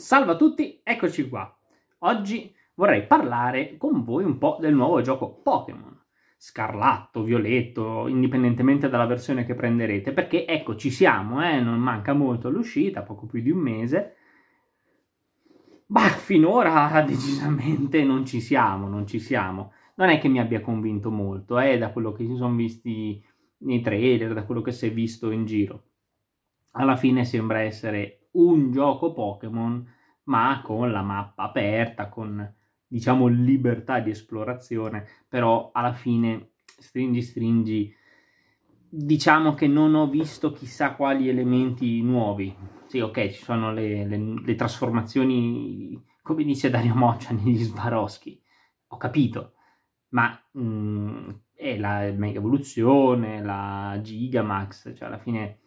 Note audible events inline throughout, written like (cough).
Salve a tutti, eccoci qua. Oggi vorrei parlare con voi un po' del nuovo gioco Pokémon. Scarlatto, violetto, indipendentemente dalla versione che prenderete, perché ecco ci siamo, eh? non manca molto l'uscita, poco più di un mese. Bah, finora (laughs) decisamente non ci siamo, non ci siamo. Non è che mi abbia convinto molto, eh, da quello che si sono visti nei trailer, da quello che si è visto in giro. Alla fine sembra essere un gioco Pokémon, ma con la mappa aperta, con diciamo libertà di esplorazione, però alla fine stringi stringi diciamo che non ho visto chissà quali elementi nuovi. Sì, ok, ci sono le, le, le trasformazioni, come dice Dario Moccia (laughs) negli Sbaroschi, ho capito, ma mh, mm, è la mega evoluzione, la Gigamax, cioè alla fine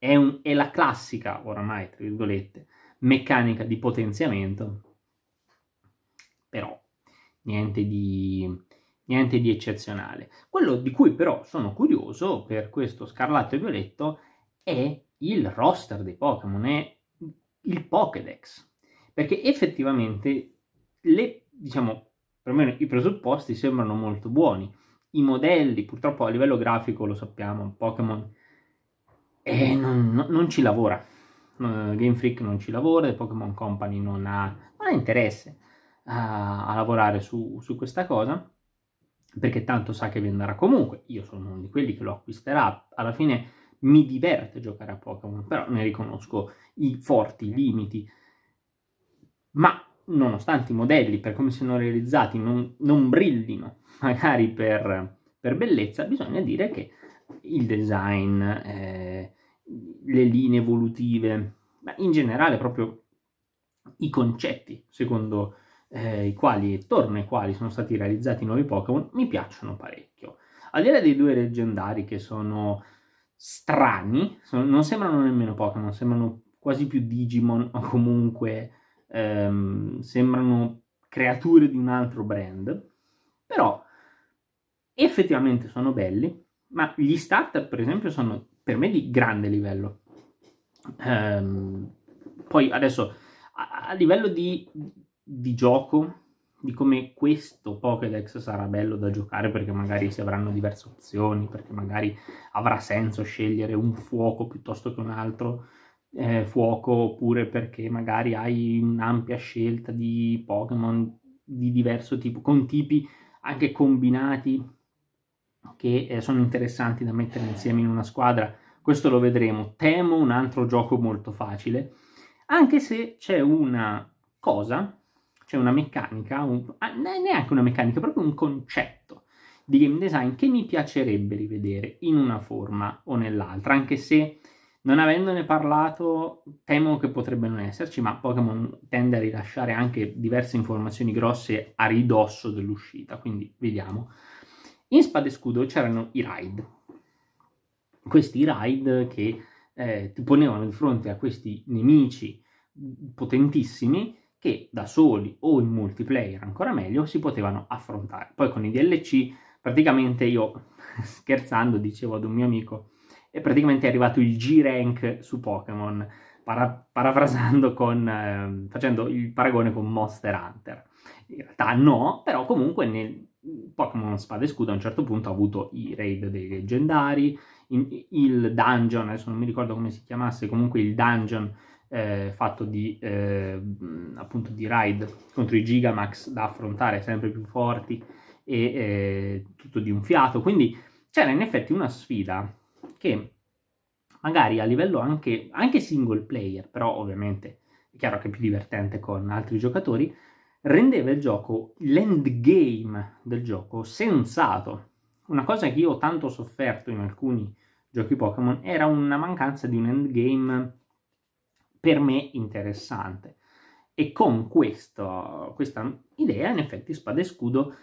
è, un, è la classica, oramai, tra virgolette, meccanica di potenziamento, però niente di, niente di eccezionale. Quello di cui però sono curioso per questo scarlatto e violetto è il roster dei Pokémon, è il Pokédex, perché effettivamente le, diciamo, perlomeno i presupposti sembrano molto buoni. I modelli, purtroppo a livello grafico lo sappiamo, Pokémon e non, non ci lavora. Eh, Game Freak non ci lavora Pokémon Company non ha, non ha interesse a, a lavorare su, su, questa cosa perché tanto sa che vi andrà comunque. Io sono uno di quelli che lo acquisterà. Alla fine mi diverte giocare a Pokémon, però ne riconosco i forti limiti. Ma nonostante i modelli, per come siano realizzati, non, non brillino (laughs) magari per, per, bellezza, bisogna dire che il design. Eh, le linee evolutive, ma in generale proprio i concetti secondo eh, i quali e torno ai quali sono stati realizzati i nuovi Pokémon mi piacciono parecchio. Al di là dei due leggendari che sono strani, sono, non sembrano nemmeno Pokémon, sembrano quasi più Digimon o comunque ehm, sembrano creature di un altro brand, però effettivamente sono belli, ma gli starter per esempio sono per me di grande livello. Ehm, poi adesso a, a livello di, di, gioco, di come questo Pokédex sarà bello da giocare perché magari si avranno diverse opzioni, perché magari avrà senso scegliere un fuoco piuttosto che un altro. Eh, fuoco oppure perché magari hai un'ampia scelta di Pokémon di diverso tipo con tipi anche combinati che eh, sono interessanti da mettere insieme in una squadra questo lo vedremo. Temo un altro gioco molto facile, anche se c'è una cosa, c'è una meccanica, un, ah, neanche una meccanica, proprio un concetto di game design che mi piacerebbe rivedere in una forma o nell'altra, anche se non avendone parlato temo che potrebbe non esserci, ma Pokémon tende a rilasciare anche diverse informazioni grosse a ridosso dell'uscita, quindi vediamo. In Spada e Scudo c'erano i ride, questi raid che eh, ti ponevano di fronte a questi nemici potentissimi che da soli o in multiplayer ancora meglio si potevano affrontare. Poi con i DLC praticamente io (laughs) scherzando dicevo ad un mio amico è praticamente arrivato il G-Rank su Pokémon para- parafrasando con eh, facendo il paragone con Monster Hunter. In realtà no, però comunque nel Pokémon Spada e Scudo a un certo punto ha avuto i raid dei leggendari, in, il dungeon, adesso non mi ricordo come si chiamasse, comunque il dungeon eh, fatto di, eh, appunto di raid contro i Gigamax da affrontare sempre più forti e eh, tutto di un fiato. Quindi c'era in effetti una sfida che magari a livello anche, anche single player, però ovviamente è chiaro che è più divertente con altri giocatori, rendeva il gioco, l'endgame del gioco sensato una cosa che io ho tanto sofferto in alcuni giochi Pokémon era una mancanza di un endgame per me interessante. E con questo, questa idea, in effetti, Spada e Scudo,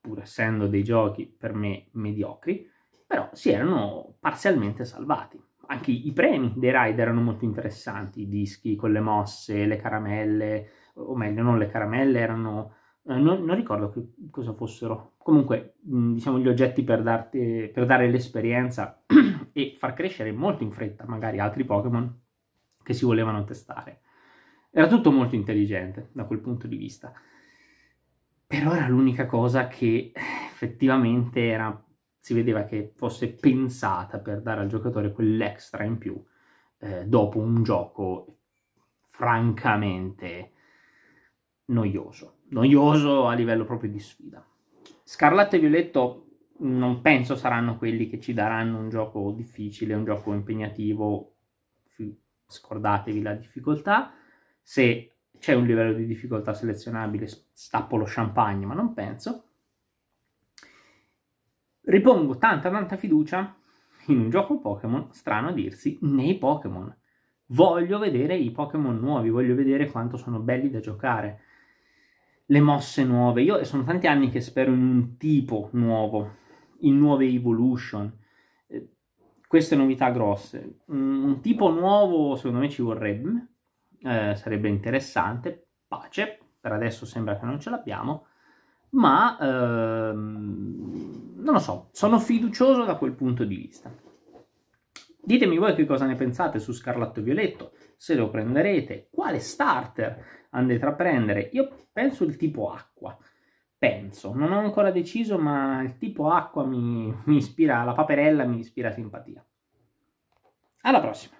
pur essendo dei giochi per me mediocri, però si erano parzialmente salvati. Anche i premi dei Raid erano molto interessanti, i dischi con le mosse, le caramelle, o meglio, non le caramelle, erano eh, non, non, ricordo che cosa fossero. Comunque, mm, diciamo gli oggetti per, darti, per dare l'esperienza (clears throat) e far crescere molto in fretta magari altri Pokémon che si volevano testare. Era tutto molto intelligente da quel punto di vista. Però era l'unica cosa che effettivamente era, si vedeva che fosse pensata per dare al giocatore quell'extra in più eh, dopo un gioco francamente noioso noioso a livello proprio di sfida. Scarlatto e Violetto non penso saranno quelli che ci daranno un gioco difficile, un gioco impegnativo, scordatevi la difficoltà, se c'è un livello di difficoltà selezionabile stappo lo champagne, ma non penso. Ripongo tanta tanta fiducia in un gioco Pokémon, strano a dirsi, nei Pokémon. Voglio vedere i Pokémon nuovi, voglio vedere quanto sono belli da giocare le mosse nuove. Io sono tanti anni che spero in un tipo nuovo, in nuove evolution. Eh, queste novità grosse. Un, un, tipo nuovo secondo me ci vorrebbe, eh, sarebbe interessante, pace, per adesso sembra che non ce l'abbiamo, ma ehm, non lo so, sono fiducioso da quel punto di vista. Ditemi voi che cosa ne pensate su Scarlatto Violetto se lo prenderete, quale starter andrete a prendere. Io penso il tipo acqua, penso, non ho ancora deciso, ma il tipo acqua mi, (laughs) mi ispira, la paperella mi ispira simpatia. Alla prossima!